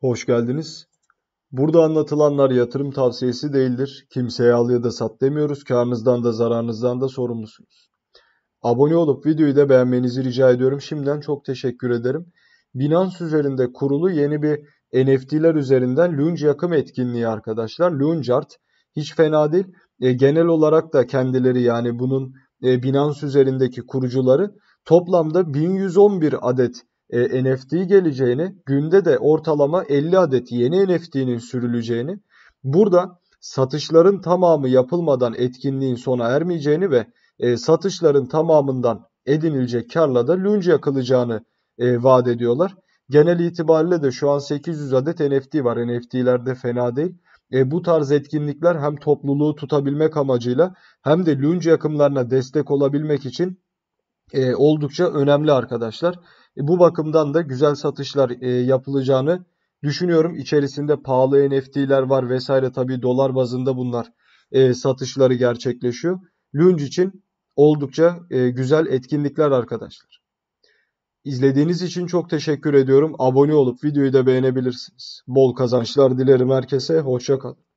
Hoş geldiniz. Burada anlatılanlar yatırım tavsiyesi değildir. Kimseye al ya da sat demiyoruz. Karnınızdan da zararınızdan da sorumlusunuz. Abone olup videoyu da beğenmenizi rica ediyorum. Şimdiden çok teşekkür ederim. Binance üzerinde kurulu yeni bir NFT'ler üzerinden Lunge yakım etkinliği arkadaşlar. Lunge Art hiç fena değil. E, genel olarak da kendileri yani bunun e, Binance üzerindeki kurucuları toplamda 1111 adet e, NFT geleceğini, günde de ortalama 50 adet yeni NFT'nin sürüleceğini, burada satışların tamamı yapılmadan etkinliğin sona ermeyeceğini ve e, satışların tamamından edinilecek karla da lunge yakılacağını e, vaat ediyorlar. Genel itibariyle de şu an 800 adet NFT var. NFT'ler de fena değil. E, bu tarz etkinlikler hem topluluğu tutabilmek amacıyla hem de lunge yakımlarına destek olabilmek için e, oldukça önemli arkadaşlar. E, bu bakımdan da güzel satışlar e, yapılacağını düşünüyorum. İçerisinde pahalı NFT'ler var vesaire tabi dolar bazında bunlar e, satışları gerçekleşiyor. Lunge için oldukça güzel etkinlikler arkadaşlar. İzlediğiniz için çok teşekkür ediyorum. Abone olup videoyu da beğenebilirsiniz. Bol kazançlar dilerim herkese. Hoşçakalın.